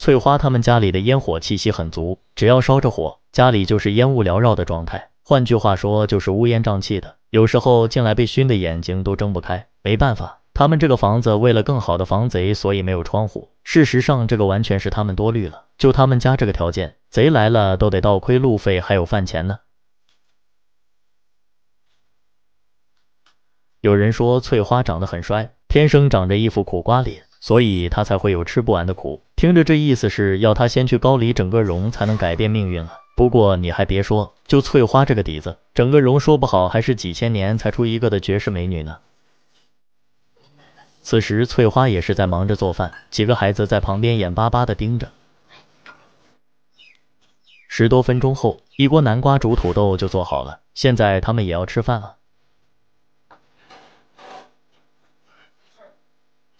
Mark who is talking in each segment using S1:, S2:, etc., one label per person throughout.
S1: 翠花他们家里的烟火气息很足，只要烧着火，家里就是烟雾缭绕的状态，换句话说就是乌烟瘴气的，有时候进来被熏的眼睛都睁不开。没办法，他们这个房子为了更好的防贼，所以没有窗户。事实上这个完全是他们多虑了，就他们家这个条件，贼来了都得倒亏路费还有饭钱呢。有人说翠花长得很帅，天生长着一副苦瓜脸。所以他才会有吃不完的苦。听着这意思是要他先去高里整个容才能改变命运啊。不过你还别说，就翠花这个底子，整个容说不好还是几千年才出一个的绝世美女呢。此时翠花也是在忙着做饭，几个孩子在旁边眼巴巴的盯着。十多分钟后，一锅南瓜煮土豆就做好了，现在他们也要吃饭了。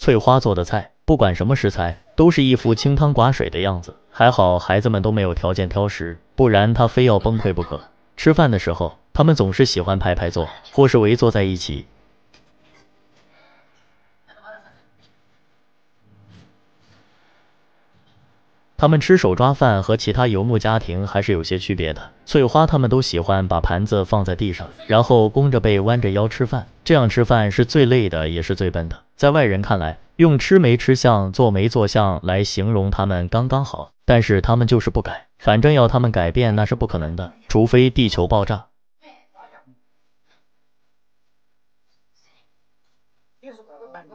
S1: 翠花做的菜，不管什么食材，都是一副清汤寡水的样子。还好孩子们都没有条件挑食，不然她非要崩溃不可。吃饭的时候，他们总是喜欢排排坐，或是围坐在一起。他们吃手抓饭和其他游牧家庭还是有些区别的。翠花他们都喜欢把盘子放在地上，然后弓着背弯着腰吃饭，这样吃饭是最累的，也是最笨的。在外人看来，用吃没吃相、坐没坐相来形容他们刚刚好，但是他们就是不改，反正要他们改变那是不可能的，除非地球爆炸。